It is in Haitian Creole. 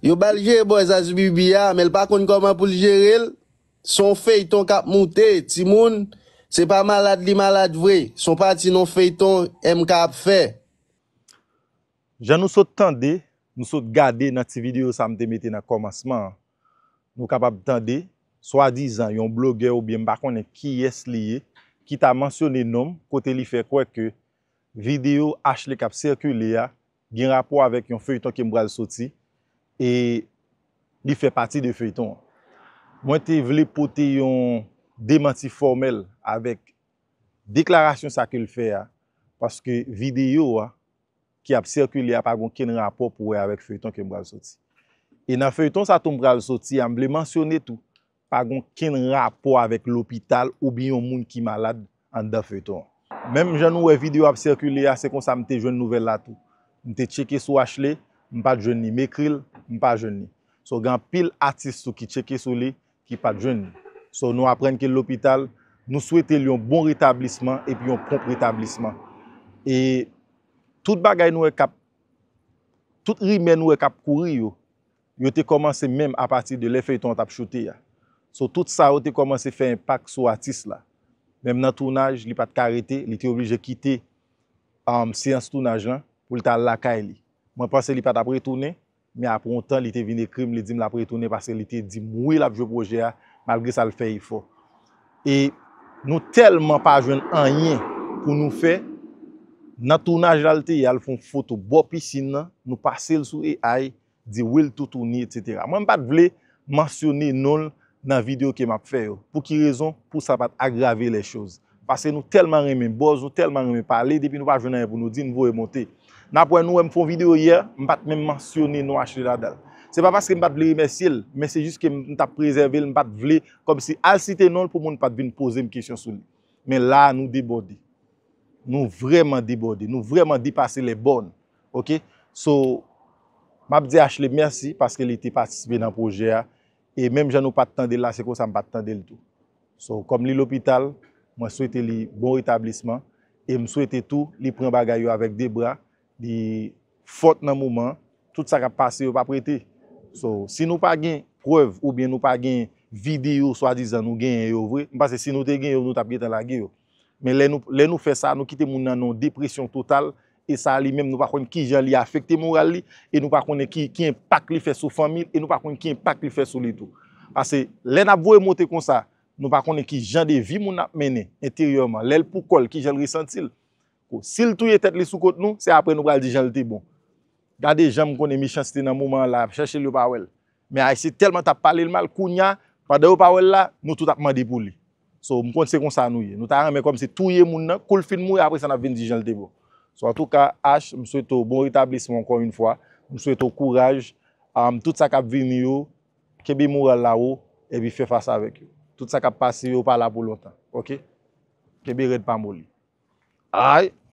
Yo balje bo e zazbi biya, mel pa kon konman pou li jere l, son feyton kap moute, ti moun se pa malade li malade vre, son pati non feyton m kap fe. Jan nou sot tande, nou sot gade nan ti video sa m temete nan komansman. Nou kap ap tande, swa dizan yon blogger ou bie m bakon en kiyes liye, ki ta mansyone nom, kote li fe kweke, video achle kap serkule ya, gen rapo avek yon feyton ke m bral soti. E li fè pati de Feuilleton. Mwen te vle pote yon demanti formel avèk deklarasyon sa ke l fè a paske videyo a ki ap sirkulè a pa gon ken rapò pou wè avèk Feuilleton ke mbrave soti. E nan Feuilleton sa ton mbrave soti am ble mansyonè tou pa gon ken rapò avèk l opital ou bi yon moun ki malade an da Feuilleton. Mèm jen nou wè videyo ap sirkulè a se kon sa mte joun nouvel la tou. Mte tcheke sou achle, mpa joun ni me kril, m pa jen ni. So, gan pil artist ou ki cheke sou li, ki pat jen ni. So, nou apren ke l'hopital, nou souwete li yon bon retablisman, epi yon pomp retablisman. E, tout bagay nou e kap, tout rimen nou e kap kouri yo, yo te komanse menm a pati de le fey ton tap chote ya. So, tout sa yo te komanse fey en pak sou artist la. Menm nan turnaj, li pat karete, li te oblije kite um, seans turnaj la, pou li tal lakay li. Mwen pase li pat apre turnay, mi apon tan li te vini krim li di m la pre toune pase li te di mwil apje proje a malge sa l fe yi fo e nou telman pa jwen an yen pou nou fe nan tounaj lalte yi al fon foto bo pishin nan nou pase l sou e ay di wil tou toune etc mwen bat vle mansyone non nan video ke map fe yo pou ki rezon pou sa bat agrave le chouz pase nou telman remen boz nou telman remen pale depi nou pa jwen an yen pou nou di nou vwoye monte N apwen nou wè m foun video yè, m pat mè m mansyouni nou Ashley la dal. Se pa paske m pat vle imesil, mè se jist ke m tap prezerve l, m pat vle kom si al site non pou moun pat vin pose m kesyon sou li. Mè la nou dibodi. Nou vreman dibodi, nou vreman dipasi lè bon. Ok? So, m ap di Ashley mersi paske li te pasisme nan proje a. E mèm jan nou pat tende la, se kon sa m pat tende l tou. So, kom li l opital, mwen souwete li bon retablisman. E m souwete tou li pren bagay yo avèk de brak. di fote nan mouman, tout sa ka pase yo pa prete. So, si nou pa gen preve, ou bien nou pa gen video, swa dizan nou gen yo vre, mpase si nou te gen yo, nou tap geta la geyo. Men lè nou fe sa, nou kite moun nan nou depresyon total, e sa li mèm nou pa konen ki jan li afekte moral li, e nou pa konen ki en pak li fe sou famil, e nou pa konen ki en pak li fe sou li tou. Ase, lè nap vwe mwote kon sa, nou pa konen ki jan de vi moun ap mene, interiorman, lè l pou kol ki jan li sentil. Si l touye tèt li soukote nou, se apre nou pral dijalite bon. Gade jèm konè mi chansiti nan mouman la, chèche li ou pa wèl. Mè ay si telman tap pale l mal, kounya, pa de ou pa wèl la, nou tout ap madi pou li. So mwen kont se kon sa nou ye. Nou ta remè kom se touye moun nan, koul fin mou, apre sa nap vin dijalite bon. So an tou ka, Ash, mwen souyto bon ritablisme ankon yon fwa. Mwen souyto kouraj, um, tout sa kap vin yo, kebi mou rel la ou, ebi fè fasa avèk yo. Tout sa kap pasi yo pa la pou lontan, ok? Kebi red pa mou li. Ay!